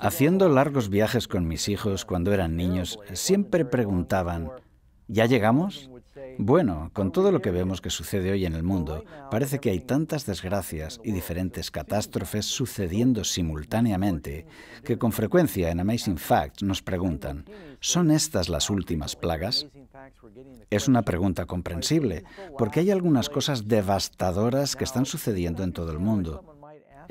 Haciendo largos viajes con mis hijos cuando eran niños, siempre preguntaban, ¿ya llegamos? Bueno, con todo lo que vemos que sucede hoy en el mundo, parece que hay tantas desgracias y diferentes catástrofes sucediendo simultáneamente que con frecuencia en Amazing Facts nos preguntan, ¿son estas las últimas plagas? Es una pregunta comprensible, porque hay algunas cosas devastadoras que están sucediendo en todo el mundo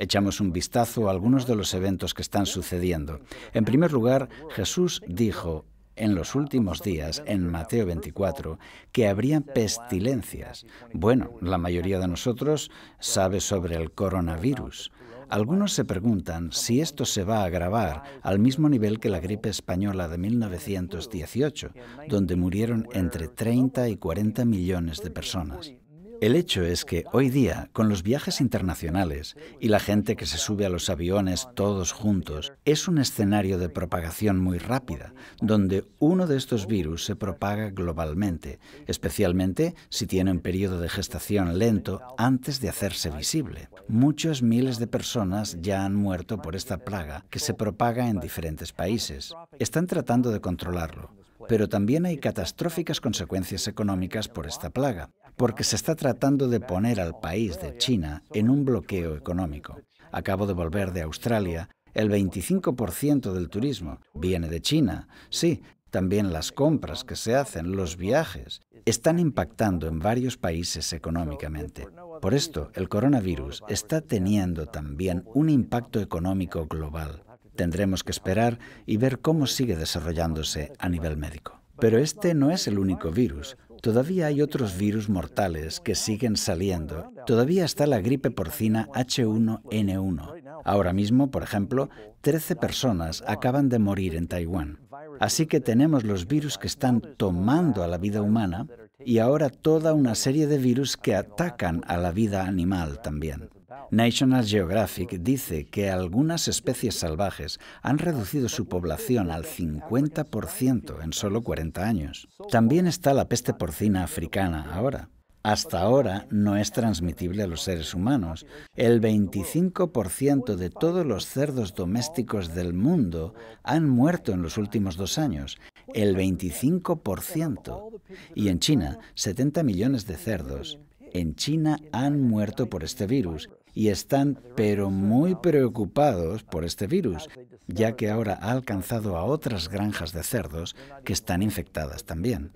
echamos un vistazo a algunos de los eventos que están sucediendo. En primer lugar, Jesús dijo en los últimos días, en Mateo 24, que habría pestilencias. Bueno, la mayoría de nosotros sabe sobre el coronavirus. Algunos se preguntan si esto se va a agravar al mismo nivel que la gripe española de 1918, donde murieron entre 30 y 40 millones de personas. El hecho es que hoy día, con los viajes internacionales y la gente que se sube a los aviones todos juntos, es un escenario de propagación muy rápida, donde uno de estos virus se propaga globalmente, especialmente si tiene un periodo de gestación lento antes de hacerse visible. Muchos miles de personas ya han muerto por esta plaga que se propaga en diferentes países. Están tratando de controlarlo, pero también hay catastróficas consecuencias económicas por esta plaga, porque se está tratando de poner al país de China en un bloqueo económico. Acabo de volver de Australia, el 25% del turismo viene de China, sí, también las compras que se hacen, los viajes, están impactando en varios países económicamente. Por esto, el coronavirus está teniendo también un impacto económico global. Tendremos que esperar y ver cómo sigue desarrollándose a nivel médico. Pero este no es el único virus. Todavía hay otros virus mortales que siguen saliendo. Todavía está la gripe porcina H1N1. Ahora mismo, por ejemplo, 13 personas acaban de morir en Taiwán. Así que tenemos los virus que están tomando a la vida humana y ahora toda una serie de virus que atacan a la vida animal también. National Geographic dice que algunas especies salvajes han reducido su población al 50% en solo 40 años. También está la peste porcina africana ahora. Hasta ahora no es transmitible a los seres humanos. El 25% de todos los cerdos domésticos del mundo han muerto en los últimos dos años. El 25%. Y en China, 70 millones de cerdos en China han muerto por este virus y están pero muy preocupados por este virus, ya que ahora ha alcanzado a otras granjas de cerdos que están infectadas también.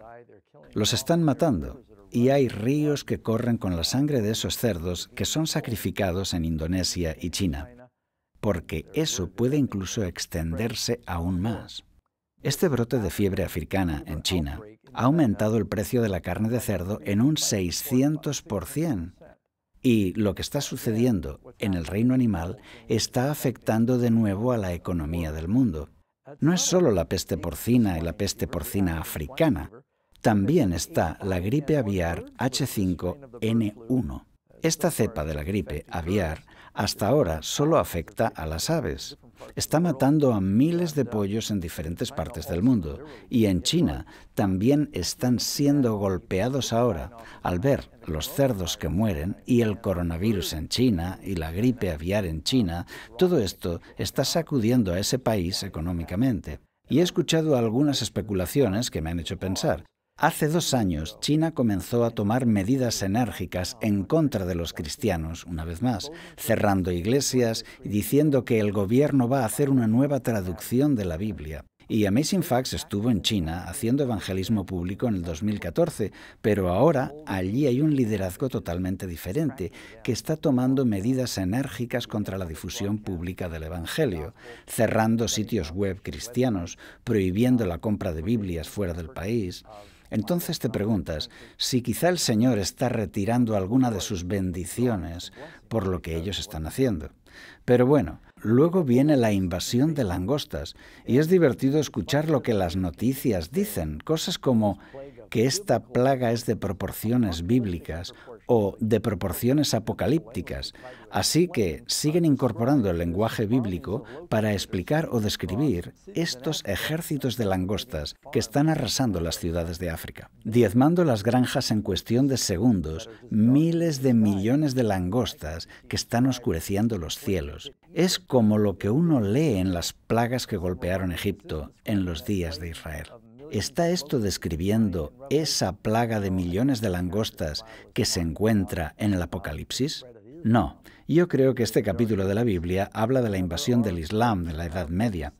Los están matando y hay ríos que corren con la sangre de esos cerdos que son sacrificados en Indonesia y China, porque eso puede incluso extenderse aún más. Este brote de fiebre africana en China ha aumentado el precio de la carne de cerdo en un 600%, y lo que está sucediendo en el reino animal está afectando de nuevo a la economía del mundo. No es solo la peste porcina y la peste porcina africana, también está la gripe aviar H5N1. Esta cepa de la gripe aviar hasta ahora solo afecta a las aves, está matando a miles de pollos en diferentes partes del mundo y en China también están siendo golpeados ahora al ver los cerdos que mueren y el coronavirus en China y la gripe aviar en China, todo esto está sacudiendo a ese país económicamente. Y he escuchado algunas especulaciones que me han hecho pensar, Hace dos años, China comenzó a tomar medidas enérgicas en contra de los cristianos, una vez más, cerrando iglesias y diciendo que el gobierno va a hacer una nueva traducción de la Biblia. Y Amazing Facts estuvo en China haciendo evangelismo público en el 2014, pero ahora allí hay un liderazgo totalmente diferente que está tomando medidas enérgicas contra la difusión pública del Evangelio, cerrando sitios web cristianos, prohibiendo la compra de Biblias fuera del país. Entonces te preguntas si quizá el Señor está retirando alguna de sus bendiciones por lo que ellos están haciendo. Pero bueno, luego viene la invasión de langostas y es divertido escuchar lo que las noticias dicen, cosas como que esta plaga es de proporciones bíblicas o de proporciones apocalípticas, así que siguen incorporando el lenguaje bíblico para explicar o describir estos ejércitos de langostas que están arrasando las ciudades de África, diezmando las granjas en cuestión de segundos, miles de millones de langostas que están oscureciendo los cielos. Es como lo que uno lee en las plagas que golpearon Egipto en los días de Israel. ¿Está esto describiendo esa plaga de millones de langostas que se encuentra en el Apocalipsis? No, yo creo que este capítulo de la Biblia habla de la invasión del Islam de la Edad Media,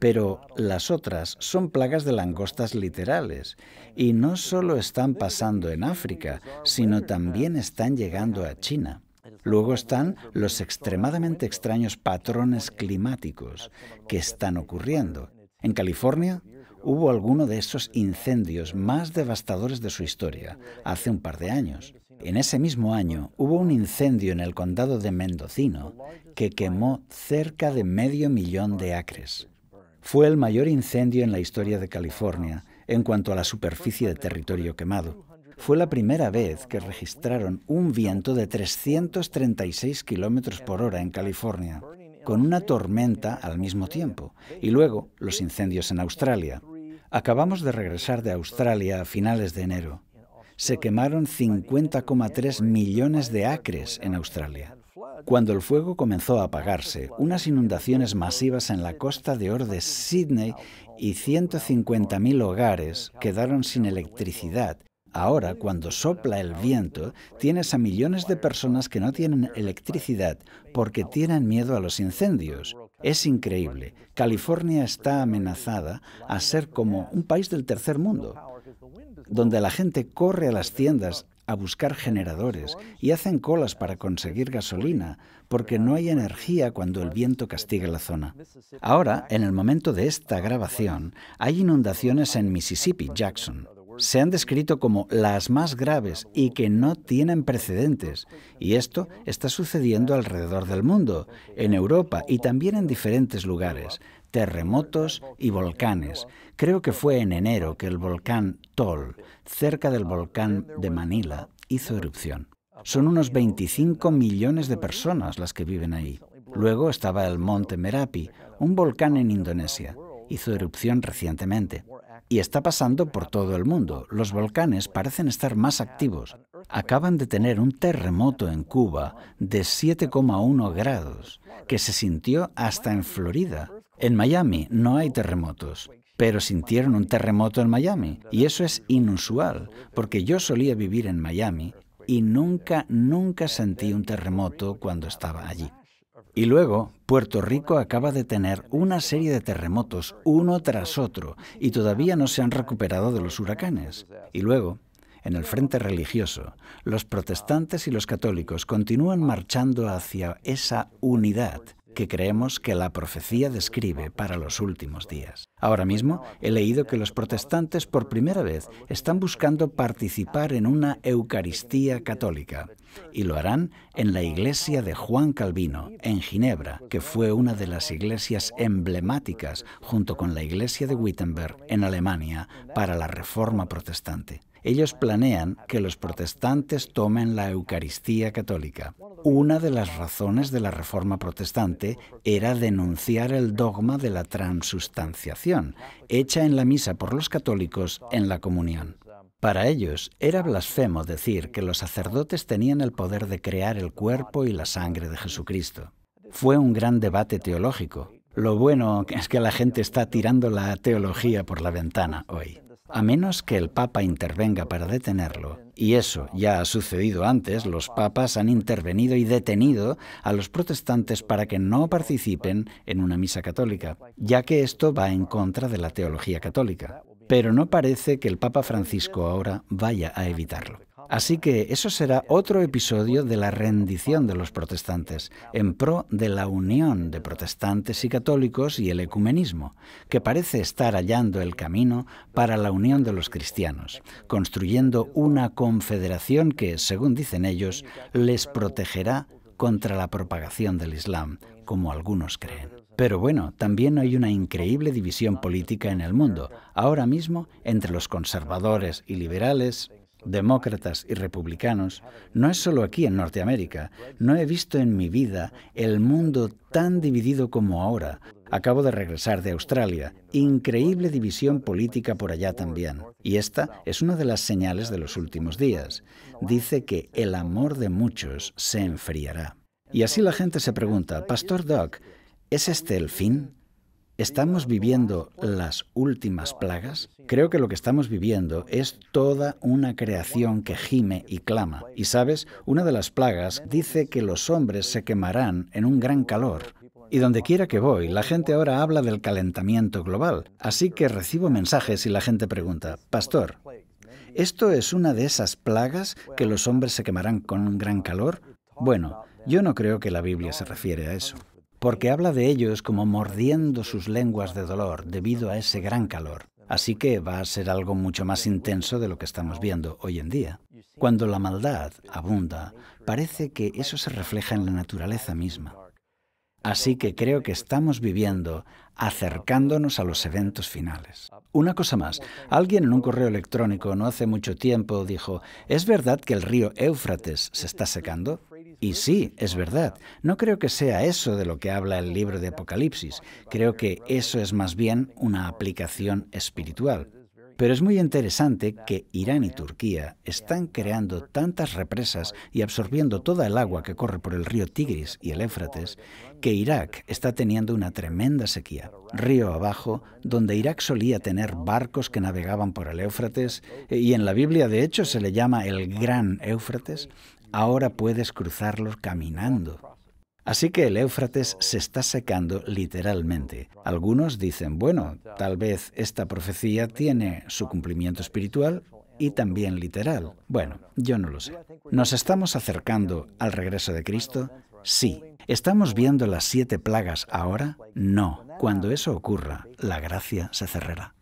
pero las otras son plagas de langostas literales y no solo están pasando en África, sino también están llegando a China. Luego están los extremadamente extraños patrones climáticos que están ocurriendo. En California hubo alguno de esos incendios más devastadores de su historia, hace un par de años. En ese mismo año hubo un incendio en el condado de Mendocino que quemó cerca de medio millón de acres. Fue el mayor incendio en la historia de California en cuanto a la superficie de territorio quemado. Fue la primera vez que registraron un viento de 336 kilómetros por hora en California, con una tormenta al mismo tiempo, y luego los incendios en Australia. Acabamos de regresar de Australia a finales de enero. Se quemaron 50,3 millones de acres en Australia. Cuando el fuego comenzó a apagarse, unas inundaciones masivas en la costa de Or de Sydney y 150.000 hogares quedaron sin electricidad. Ahora, cuando sopla el viento, tienes a millones de personas que no tienen electricidad porque tienen miedo a los incendios es increíble. California está amenazada a ser como un país del tercer mundo, donde la gente corre a las tiendas a buscar generadores y hacen colas para conseguir gasolina porque no hay energía cuando el viento castiga la zona. Ahora, en el momento de esta grabación, hay inundaciones en Mississippi, Jackson se han descrito como las más graves y que no tienen precedentes. Y esto está sucediendo alrededor del mundo, en Europa y también en diferentes lugares, terremotos y volcanes. Creo que fue en enero que el volcán Tol, cerca del volcán de Manila, hizo erupción. Son unos 25 millones de personas las que viven ahí. Luego estaba el monte Merapi, un volcán en Indonesia. Hizo erupción recientemente y está pasando por todo el mundo. Los volcanes parecen estar más activos. Acaban de tener un terremoto en Cuba de 7,1 grados, que se sintió hasta en Florida. En Miami no hay terremotos, pero sintieron un terremoto en Miami, y eso es inusual, porque yo solía vivir en Miami y nunca, nunca sentí un terremoto cuando estaba allí. Y luego, Puerto Rico acaba de tener una serie de terremotos, uno tras otro, y todavía no se han recuperado de los huracanes. Y luego, en el frente religioso, los protestantes y los católicos continúan marchando hacia esa unidad que creemos que la profecía describe para los últimos días. Ahora mismo he leído que los protestantes por primera vez están buscando participar en una Eucaristía católica y lo harán en la iglesia de Juan Calvino, en Ginebra, que fue una de las iglesias emblemáticas junto con la iglesia de Wittenberg en Alemania para la Reforma protestante. Ellos planean que los protestantes tomen la Eucaristía católica. Una de las razones de la Reforma protestante era denunciar el dogma de la transustanciación hecha en la misa por los católicos en la comunión. Para ellos era blasfemo decir que los sacerdotes tenían el poder de crear el cuerpo y la sangre de Jesucristo. Fue un gran debate teológico. Lo bueno es que la gente está tirando la teología por la ventana hoy a menos que el Papa intervenga para detenerlo. Y eso ya ha sucedido antes, los papas han intervenido y detenido a los protestantes para que no participen en una misa católica, ya que esto va en contra de la teología católica. Pero no parece que el Papa Francisco ahora vaya a evitarlo. Así que eso será otro episodio de la rendición de los protestantes, en pro de la unión de protestantes y católicos y el ecumenismo, que parece estar hallando el camino para la unión de los cristianos, construyendo una confederación que, según dicen ellos, les protegerá contra la propagación del Islam, como algunos creen. Pero bueno, también hay una increíble división política en el mundo, ahora mismo entre los conservadores y liberales, demócratas y republicanos, no es solo aquí en Norteamérica. No he visto en mi vida el mundo tan dividido como ahora. Acabo de regresar de Australia. Increíble división política por allá también. Y esta es una de las señales de los últimos días. Dice que el amor de muchos se enfriará. Y así la gente se pregunta, Pastor Doc, ¿es este el fin? estamos viviendo las últimas plagas, creo que lo que estamos viviendo es toda una creación que gime y clama. Y sabes, una de las plagas dice que los hombres se quemarán en un gran calor. Y donde quiera que voy, la gente ahora habla del calentamiento global. Así que recibo mensajes y la gente pregunta, Pastor, ¿esto es una de esas plagas que los hombres se quemarán con un gran calor? Bueno, yo no creo que la Biblia se refiere a eso porque habla de ellos como mordiendo sus lenguas de dolor debido a ese gran calor. Así que va a ser algo mucho más intenso de lo que estamos viendo hoy en día. Cuando la maldad abunda, parece que eso se refleja en la naturaleza misma. Así que creo que estamos viviendo acercándonos a los eventos finales. Una cosa más, alguien en un correo electrónico no hace mucho tiempo dijo, ¿es verdad que el río Éufrates se está secando? Y sí, es verdad. No creo que sea eso de lo que habla el libro de Apocalipsis. Creo que eso es más bien una aplicación espiritual. Pero es muy interesante que Irán y Turquía están creando tantas represas y absorbiendo toda el agua que corre por el río Tigris y el Éufrates, que Irak está teniendo una tremenda sequía. Río abajo, donde Irak solía tener barcos que navegaban por el Éufrates, y en la Biblia de hecho se le llama el Gran Éufrates, ahora puedes cruzarlos caminando. Así que el Éufrates se está secando literalmente. Algunos dicen, bueno, tal vez esta profecía tiene su cumplimiento espiritual y también literal. Bueno, yo no lo sé. ¿Nos estamos acercando al regreso de Cristo? Sí. ¿Estamos viendo las siete plagas ahora? No. Cuando eso ocurra, la gracia se cerrará.